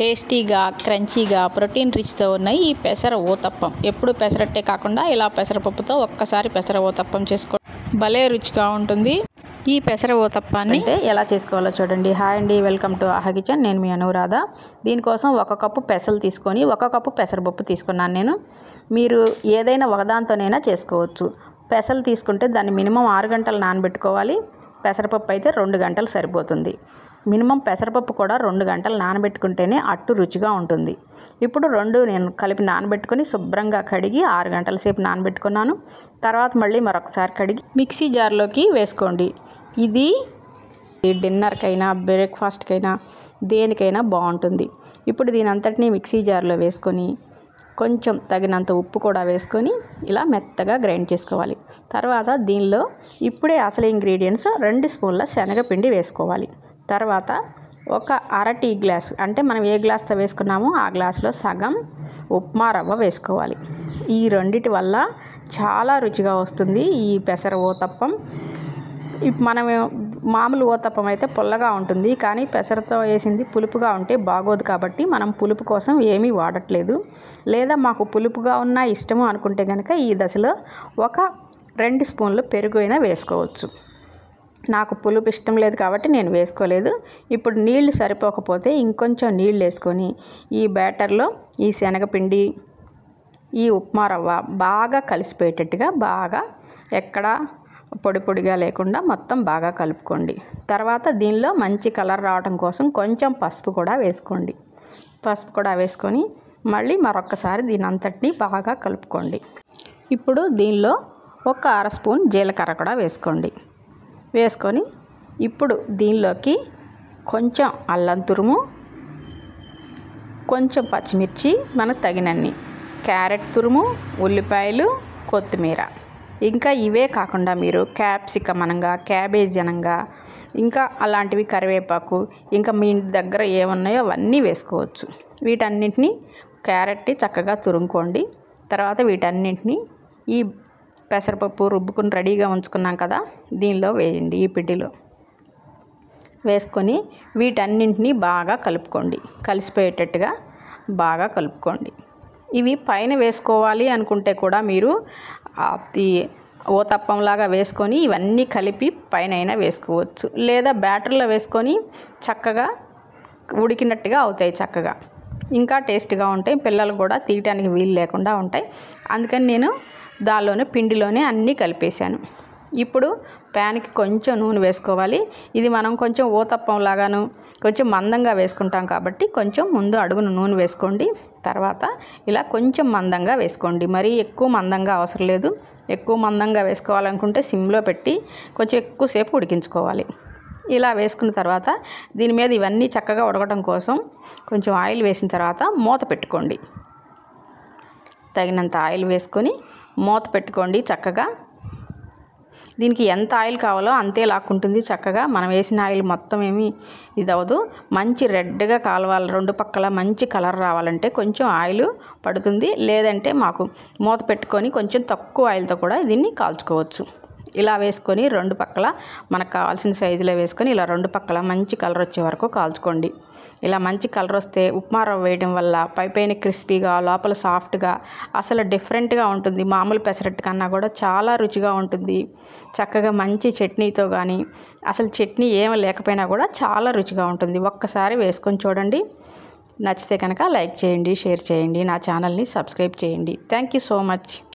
టేస్టీగా క్రంచీగా ప్రోటీన్ రిచ్తో ఉన్నాయి ఈ పెసర ఊతప్పం ఎప్పుడు పెసరట్టే కాకుండా ఇలా పెసరపప్పుతో ఒక్కసారి పెసర ఊతప్పం చేసుకో భలే రుచిగా ఉంటుంది ఈ పెసర ఓతప్పాన్ని ఎలా చేసుకోవాలో చూడండి హాయ్ అండి వెల్కమ్ టు ఆహా కిచెన్ నేను మీ అనురాధ దీనికోసం ఒక కప్పు పెసలు తీసుకొని ఒక కప్పు పెసరపప్పు తీసుకున్నాను నేను మీరు ఏదైనా ఒకదాంతోనైనా చేసుకోవచ్చు పెసలు తీసుకుంటే దాన్ని మినిమం ఆరు గంటలు నానబెట్టుకోవాలి పెసరపప్పు అయితే రెండు గంటలు సరిపోతుంది మినిమం పెసరపప్పు కూడా రెండు గంటలు నానబెట్టుకుంటేనే అట్టు రుచిగా ఉంటుంది ఇప్పుడు రెండు నేను కలిపి నానబెట్టుకొని శుభ్రంగా కడిగి ఆరు గంటల సేపు నానబెట్టుకున్నాను తర్వాత మళ్ళీ మరొకసారి కడిగి మిక్సీ జార్లోకి వేసుకోండి ఇది డిన్నర్కైనా బ్రేక్ఫాస్ట్కైనా దేనికైనా బాగుంటుంది ఇప్పుడు దీని అంతటినీ మిక్సీ జార్లో వేసుకొని కొంచెం తగినంత ఉప్పు కూడా వేసుకొని ఇలా మెత్తగా గ్రైండ్ చేసుకోవాలి తర్వాత దీనిలో ఇప్పుడే అసలు ఇంగ్రీడియంట్స్ రెండు స్పూన్ల శనగపిండి వేసుకోవాలి తర్వాత ఒక అర టీ గ్లాస్ అంటే మనం ఏ గ్లాస్తో వేసుకున్నామో ఆ గ్లాస్లో సగం ఉప్మా రవ్వ వేసుకోవాలి ఈ రెండిటి వల్ల చాలా రుచిగా వస్తుంది ఈ పెసర ఓతప్పం మనం మామూలు ఓతప్పం అయితే పుల్లగా ఉంటుంది కానీ పెసరతో వేసింది పులుపుగా ఉంటే బాగోదు కాబట్టి మనం పులుపు కోసం ఏమీ వాడట్లేదు లేదా మాకు పులుపుగా ఉన్నా ఇష్టము అనుకుంటే కనుక ఈ దశలో ఒక రెండు స్పూన్లు అయినా వేసుకోవచ్చు నాకు పులుపు ఇష్టం లేదు కాబట్టి నేను వేసుకోలేదు ఇప్పుడు నీళ్లు సరిపోకపోతే ఇంకొంచెం నీళ్ళు వేసుకొని ఈ బ్యాటర్లో ఈ శనగపిండి ఈ ఉప్మా రవ్వ బాగా కలిసిపోయేటట్టుగా బాగా ఎక్కడ పొడి పొడిగా లేకుండా మొత్తం బాగా కలుపుకోండి తర్వాత దీనిలో మంచి కలర్ రావడం కోసం కొంచెం పసుపు కూడా వేసుకోండి పసుపు కూడా వేసుకొని మళ్ళీ మరొక్కసారి దీని అంతటిని బాగా కలుపుకోండి ఇప్పుడు దీనిలో ఒక అర స్పూన్ జీలకర్ర కూడా వేసుకోండి వేసుకొని ఇప్పుడు దీనిలోకి కొంచెం అల్లం తురుము కొంచెం పచ్చిమిర్చి మనకు తగినన్ని క్యారెట్ తురుము ఉల్లిపాయలు కొత్తిమీర ఇంకా ఇవే కాకుండా మీరు క్యాప్సికం అనంగా క్యాబేజీ అనంగా ఇంకా అలాంటివి కరివేపాకు ఇంకా మీ ఇంటి దగ్గర ఏమున్నాయో అవన్నీ వేసుకోవచ్చు వీటన్నింటినీ క్యారెట్ని చక్కగా తురుముకోండి తర్వాత వీటన్నింటినీ ఈ పెసరపప్పు రుబ్బుకుని రెడీగా ఉంచుకున్నాం కదా దీనిలో వేయండి ఈ పిడ్డిలో వేసుకొని వీటన్నింటినీ బాగా కలుపుకోండి కలిసిపోయేటట్టుగా బాగా కలుపుకోండి ఇవి పైన వేసుకోవాలి అనుకుంటే కూడా మీరు ఓ తప్పంలాగా వేసుకొని ఇవన్నీ కలిపి పైన అయినా వేసుకోవచ్చు లేదా బ్యాటర్లో వేసుకొని చక్కగా ఉడికినట్టుగా అవుతాయి చక్కగా ఇంకా టేస్ట్గా ఉంటాయి పిల్లలు కూడా తీయటానికి వీలు లేకుండా ఉంటాయి అందుకని నేను దానిలోనే పిండిలోనే అన్నీ కలిపేశాను ఇప్పుడు ప్యాన్కి కొంచెం నూనె వేసుకోవాలి ఇది మనం కొంచెం ఊతప్పం లాగాను కొంచెం మందంగా వేసుకుంటాం కాబట్టి కొంచెం ముందు అడుగును నూనె వేసుకోండి తర్వాత ఇలా కొంచెం మందంగా వేసుకోండి మరీ ఎక్కువ మందంగా అవసరం లేదు ఎక్కువ మందంగా వేసుకోవాలనుకుంటే సిమ్లో పెట్టి కొంచెం ఎక్కువసేపు ఉడికించుకోవాలి ఇలా వేసుకున్న తర్వాత దీని మీద ఇవన్నీ చక్కగా ఉడకడం కోసం కొంచెం ఆయిల్ వేసిన తర్వాత మూత పెట్టుకోండి తగినంత ఆయిల్ వేసుకొని మూత పెట్టుకోండి చక్కగా దీనికి ఎంత ఆయిల్ కావాలో అంతే లాక్కుంటుంది చక్కగా మనం వేసిన ఆయిల్ మొత్తం ఏమి ఇదవదు మంచి రెడ్గా కాలవాలి రెండు పక్కల మంచి కలర్ రావాలంటే కొంచెం ఆయిల్ పడుతుంది లేదంటే మాకు మూత పెట్టుకొని కొంచెం తక్కువ ఆయిల్తో కూడా దీన్ని కాల్చుకోవచ్చు ఇలా వేసుకొని రెండు పక్కల మనకు కావాల్సిన సైజులో వేసుకొని ఇలా రెండు పక్కల మంచి కలర్ వచ్చే వరకు కాల్చుకోండి ఇలా మంచి కలర్ వస్తే ఉప్మా రవ్వ వేయడం వల్ల పైపైన క్రిస్పీగా లోపల సాఫ్ట్గా అసలు డిఫరెంట్గా ఉంటుంది మామూలు పెసరట్టు కన్నా కూడా చాలా రుచిగా ఉంటుంది చక్కగా మంచి చట్నీతో కానీ అసలు చట్నీ ఏం లేకపోయినా కూడా చాలా రుచిగా ఉంటుంది ఒక్కసారి వేసుకొని చూడండి నచ్చితే కనుక లైక్ చేయండి షేర్ చేయండి నా ఛానల్ని సబ్స్క్రైబ్ చేయండి థ్యాంక్ యూ సో మచ్